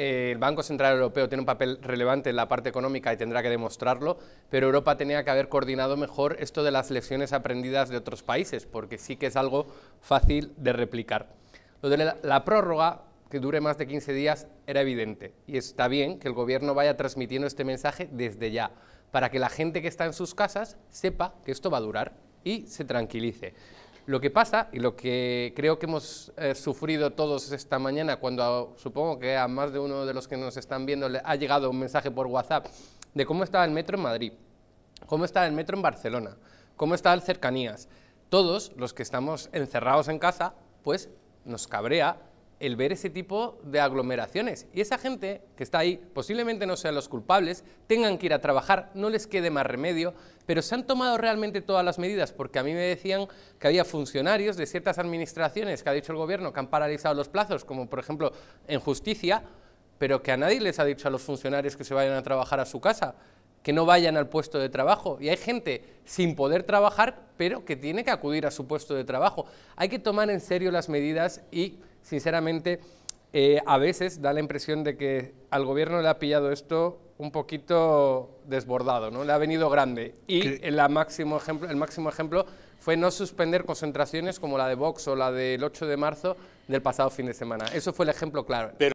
Eh, el Banco Central Europeo tiene un papel relevante en la parte económica y tendrá que demostrarlo, pero Europa tenía que haber coordinado mejor esto de las lecciones aprendidas de otros países, porque sí que es algo fácil de replicar. Lo de la, la prórroga, que dure más de 15 días, era evidente, y está bien que el Gobierno vaya transmitiendo este mensaje desde ya, para que la gente que está en sus casas sepa que esto va a durar y se tranquilice. Lo que pasa y lo que creo que hemos eh, sufrido todos esta mañana, cuando ah, supongo que a más de uno de los que nos están viendo le ha llegado un mensaje por WhatsApp de cómo está el metro en Madrid, cómo está el metro en Barcelona, cómo está el cercanías. Todos los que estamos encerrados en casa, pues nos cabrea el ver ese tipo de aglomeraciones. Y esa gente que está ahí, posiblemente no sean los culpables, tengan que ir a trabajar, no les quede más remedio, pero se han tomado realmente todas las medidas, porque a mí me decían que había funcionarios de ciertas administraciones que ha dicho el gobierno que han paralizado los plazos, como por ejemplo en justicia, pero que a nadie les ha dicho a los funcionarios que se vayan a trabajar a su casa, que no vayan al puesto de trabajo. Y hay gente sin poder trabajar, pero que tiene que acudir a su puesto de trabajo. Hay que tomar en serio las medidas y sinceramente, eh, a veces da la impresión de que al gobierno le ha pillado esto un poquito desbordado, ¿no? Le ha venido grande. Y el máximo, ejemplo, el máximo ejemplo fue no suspender concentraciones como la de Vox o la del 8 de marzo del pasado fin de semana. Eso fue el ejemplo claro.